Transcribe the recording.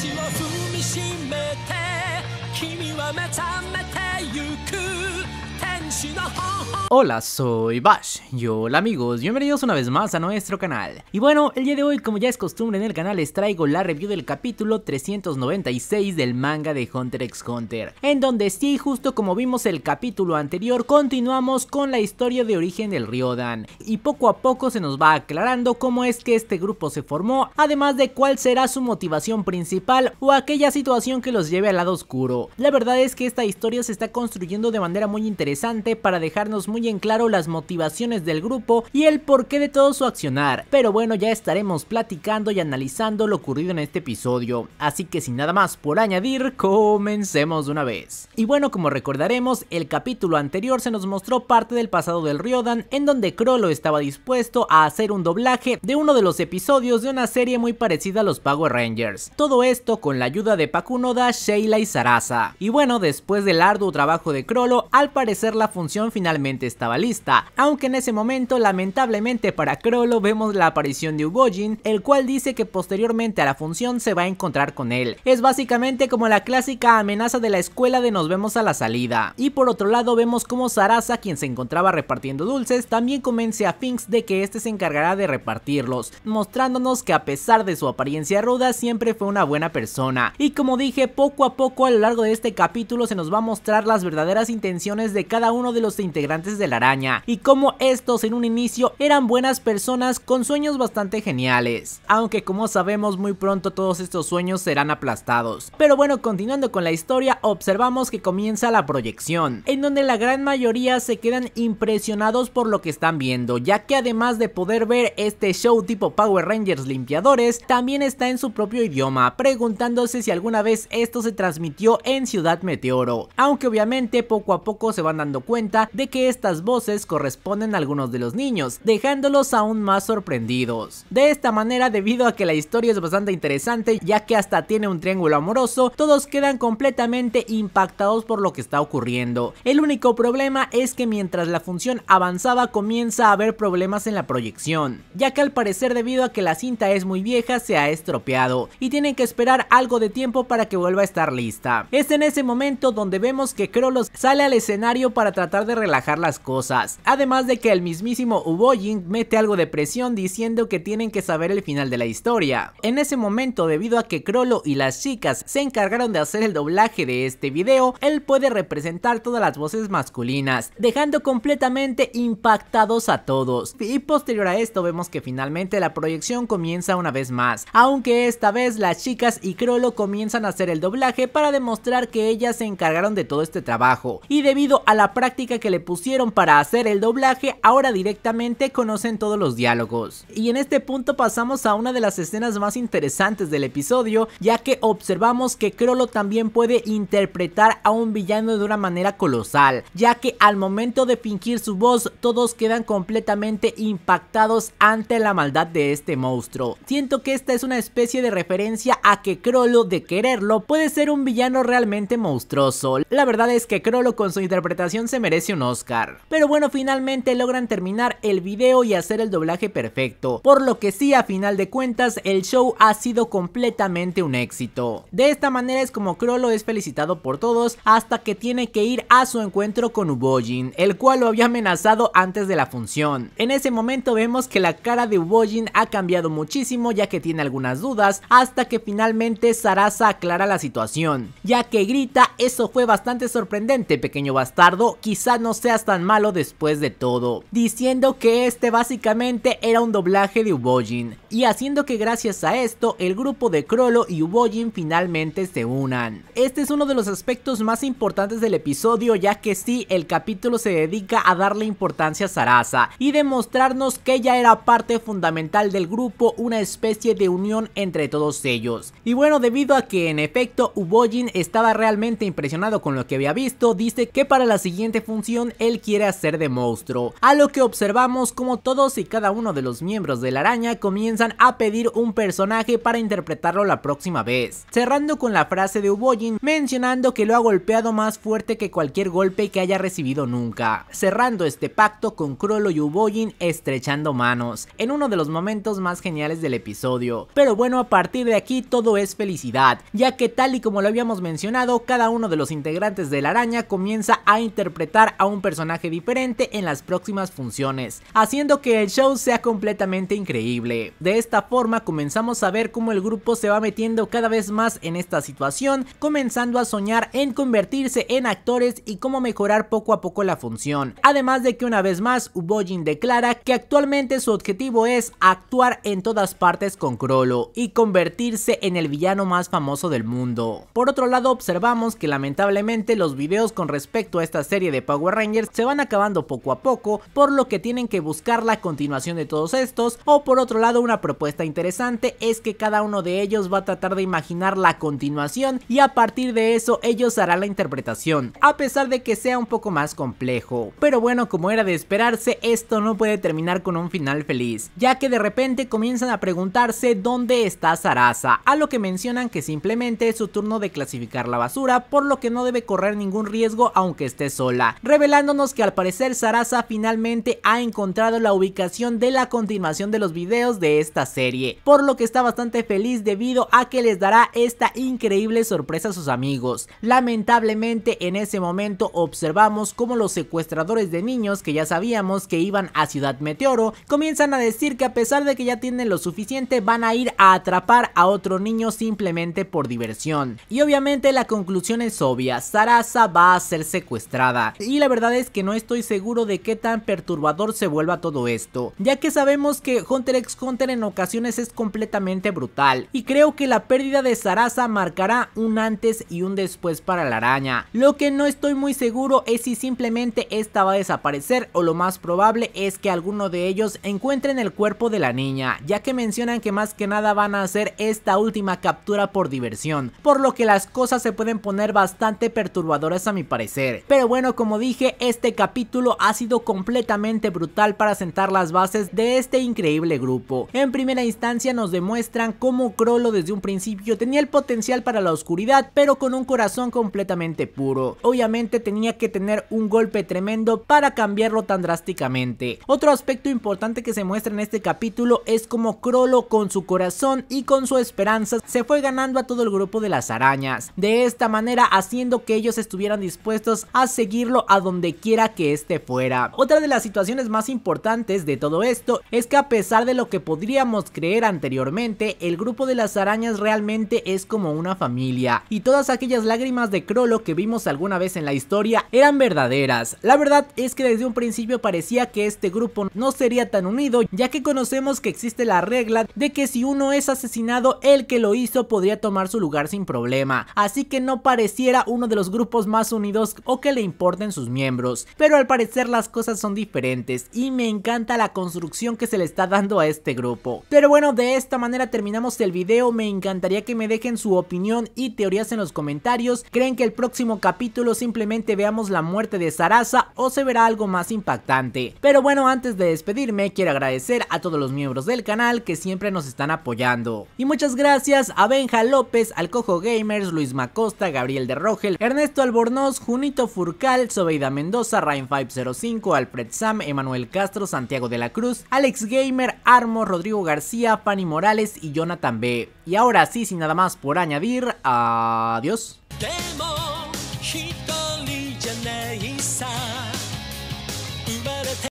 地を踏みしめて君は目覚めて Hola, soy Bash y hola amigos, bienvenidos una vez más a nuestro canal. Y bueno, el día de hoy, como ya es costumbre en el canal, les traigo la review del capítulo 396 del manga de Hunter x Hunter, en donde sí, justo como vimos el capítulo anterior, continuamos con la historia de origen del Ryodan, y poco a poco se nos va aclarando cómo es que este grupo se formó, además de cuál será su motivación principal o aquella situación que los lleve al lado oscuro. La verdad es que esta historia se está construyendo de manera muy interesante para dejarnos muy en claro las motivaciones del grupo y el porqué de todo su accionar, pero bueno ya estaremos platicando y analizando lo ocurrido en este episodio, así que sin nada más por añadir, comencemos de una vez. Y bueno como recordaremos, el capítulo anterior se nos mostró parte del pasado del Ryodan en donde Crollo estaba dispuesto a hacer un doblaje de uno de los episodios de una serie muy parecida a los Power Rangers, todo esto con la ayuda de Pakunoda, Sheila y Sarasa. Y bueno, después del arduo trabajo de Crollo, al parecer la función finalmente estaba lista, aunque en ese momento lamentablemente para Crollo vemos la aparición de Ugojin, el cual dice que posteriormente a la función se va a encontrar con él. Es básicamente como la clásica amenaza de la escuela de nos vemos a la salida. Y por otro lado vemos como Sarasa, quien se encontraba repartiendo dulces, también convence a Finks de que este se encargará de repartirlos, mostrándonos que a pesar de su apariencia ruda siempre fue una buena persona. Y como dije, poco a poco a lo largo de este capítulo se nos va a mostrar las verdaderas intenciones de cada uno de los integrantes de la araña y como estos en un inicio eran buenas personas con sueños bastante geniales, aunque como sabemos muy pronto todos estos sueños serán aplastados. Pero bueno, continuando con la historia, observamos que comienza la proyección, en donde la gran mayoría se quedan impresionados por lo que están viendo, ya que además de poder ver este show tipo Power Rangers limpiadores, también está en su propio idioma, preguntándose si alguna vez esto se transmitió en Ciudad Meteoro, aunque obviamente poco a poco se van dando cuenta de que estas voces corresponden a algunos de los niños, dejándolos aún más sorprendidos. De esta manera, debido a que la historia es bastante interesante, ya que hasta tiene un triángulo amoroso, todos quedan completamente impactados por lo que está ocurriendo. El único problema es que mientras la función avanzaba comienza a haber problemas en la proyección, ya que al parecer debido a que la cinta es muy vieja se ha estropeado y tienen que esperar algo de tiempo para que vuelva a estar lista. Es en ese momento donde vemos que Krolos sale al escenario para tratar de relajar las cosas, además de que el mismísimo Uboying mete algo de presión diciendo que tienen que saber el final de la historia. En ese momento, debido a que Crollo y las chicas se encargaron de hacer el doblaje de este video, él puede representar todas las voces masculinas, dejando completamente impactados a todos. Y posterior a esto vemos que finalmente la proyección comienza una vez más, aunque esta vez las chicas y Crollo comienzan a hacer el doblaje para demostrar que ellas se encargaron de todo este trabajo, y debido a la práctica que le pusieron para hacer el doblaje, ahora directamente conocen todos los diálogos. Y en este punto pasamos a una de las escenas más interesantes del episodio, ya que observamos que Crollo también puede interpretar a un villano de una manera colosal, ya que al momento de fingir su voz, todos quedan completamente impactados ante la maldad de este monstruo. Siento que esta es una especie de referencia a que Crollo, de quererlo, puede ser un villano realmente monstruoso. La verdad es que Crollo con su interpretación se me merece un Oscar. Pero bueno, finalmente logran terminar el video y hacer el doblaje perfecto, por lo que sí, a final de cuentas, el show ha sido completamente un éxito. De esta manera es como Crollo es felicitado por todos hasta que tiene que ir a su encuentro con Ubojin, el cual lo había amenazado antes de la función. En ese momento vemos que la cara de Ubojin ha cambiado muchísimo ya que tiene algunas dudas hasta que finalmente Sarasa aclara la situación, ya que grita, eso fue bastante sorprendente pequeño bastardo, quizá no seas tan malo después de todo, diciendo que este básicamente era un doblaje de Ubojin, y haciendo que gracias a esto el grupo de Krollo y Ubojin finalmente se unan. Este es uno de los aspectos más importantes del episodio ya que sí, el capítulo se dedica a darle importancia a Sarasa y demostrarnos que ella era parte fundamental del grupo, una especie de unión entre todos ellos. Y bueno, debido a que en efecto Ubojin estaba realmente impresionado con lo que había visto, dice que para la siguiente función él quiere hacer de monstruo, a lo que observamos como todos y cada uno de los miembros de la araña comienzan a pedir un personaje para interpretarlo la próxima vez, cerrando con la frase de Ubojin mencionando que lo ha golpeado más fuerte que cualquier golpe que haya recibido nunca, cerrando este pacto con Crollo y Ubojin estrechando manos, en uno de los momentos más geniales del episodio, pero bueno a partir de aquí todo es felicidad, ya que tal y como lo habíamos mencionado, cada uno de los integrantes de la araña comienza a interpretar a un personaje diferente en las próximas funciones, haciendo que el show sea completamente increíble. De esta forma comenzamos a ver cómo el grupo se va metiendo cada vez más en esta situación, comenzando a soñar en convertirse en actores y cómo mejorar poco a poco la función. Además de que una vez más Ubojin declara que actualmente su objetivo es actuar en todas partes con Crollo y convertirse en el villano más famoso del mundo. Por otro lado observamos que lamentablemente los videos con respecto a esta serie de Power Rangers se van acabando poco a poco, por lo que tienen que buscar la continuación de todos estos, o por otro lado una propuesta interesante es que cada uno de ellos va a tratar de imaginar la continuación y a partir de eso ellos harán la interpretación, a pesar de que sea un poco más complejo. Pero bueno, como era de esperarse, esto no puede terminar con un final feliz, ya que de repente comienzan a preguntarse dónde está Sarasa, a lo que mencionan que simplemente es su turno de clasificar la basura, por lo que no debe correr ningún riesgo aunque esté sola revelándonos que al parecer Sarasa finalmente ha encontrado la ubicación de la continuación de los videos de esta serie, por lo que está bastante feliz debido a que les dará esta increíble sorpresa a sus amigos. Lamentablemente en ese momento observamos como los secuestradores de niños que ya sabíamos que iban a Ciudad Meteoro comienzan a decir que a pesar de que ya tienen lo suficiente van a ir a atrapar a otro niño simplemente por diversión. Y obviamente la conclusión es obvia, Sarasa va a ser secuestrada. Y la verdad es que no estoy seguro de qué tan perturbador se vuelva todo esto, ya que sabemos que Hunter x Hunter en ocasiones es completamente brutal, y creo que la pérdida de Sarasa marcará un antes y un después para la araña. Lo que no estoy muy seguro es si simplemente esta va a desaparecer o lo más probable es que alguno de ellos encuentren el cuerpo de la niña, ya que mencionan que más que nada van a hacer esta última captura por diversión, por lo que las cosas se pueden poner bastante perturbadoras a mi parecer. Pero bueno, como como dije, este capítulo ha sido completamente brutal para sentar las bases de este increíble grupo. En primera instancia nos demuestran cómo Crollo desde un principio tenía el potencial para la oscuridad, pero con un corazón completamente puro. Obviamente tenía que tener un golpe tremendo para cambiarlo tan drásticamente. Otro aspecto importante que se muestra en este capítulo es cómo Crollo con su corazón y con su esperanza se fue ganando a todo el grupo de las arañas. De esta manera haciendo que ellos estuvieran dispuestos a seguirlo a donde quiera que este fuera. Otra de las situaciones más importantes de todo esto es que a pesar de lo que podríamos creer anteriormente, el grupo de las arañas realmente es como una familia y todas aquellas lágrimas de Crollo que vimos alguna vez en la historia eran verdaderas. La verdad es que desde un principio parecía que este grupo no sería tan unido ya que conocemos que existe la regla de que si uno es asesinado el que lo hizo podría tomar su lugar sin problema, así que no pareciera uno de los grupos más unidos o que le importen sus miembros, pero al parecer las cosas son diferentes y me encanta la construcción que se le está dando a este grupo. Pero bueno, de esta manera terminamos el video, me encantaría que me dejen su opinión y teorías en los comentarios, ¿creen que el próximo capítulo simplemente veamos la muerte de Sarasa o se verá algo más impactante? Pero bueno, antes de despedirme quiero agradecer a todos los miembros del canal que siempre nos están apoyando. Y muchas gracias a Benja López, Alcojo Gamers, Luis Macosta, Gabriel de Rogel, Ernesto Albornoz, Junito Furcal, Sobeida Mendoza, Ryan 505, Alfred Sam, Emanuel Castro, Santiago de la Cruz, Alex Gamer, Armo, Rodrigo García, Pani Morales y Jonathan B. Y ahora sí, sin nada más por añadir, adiós.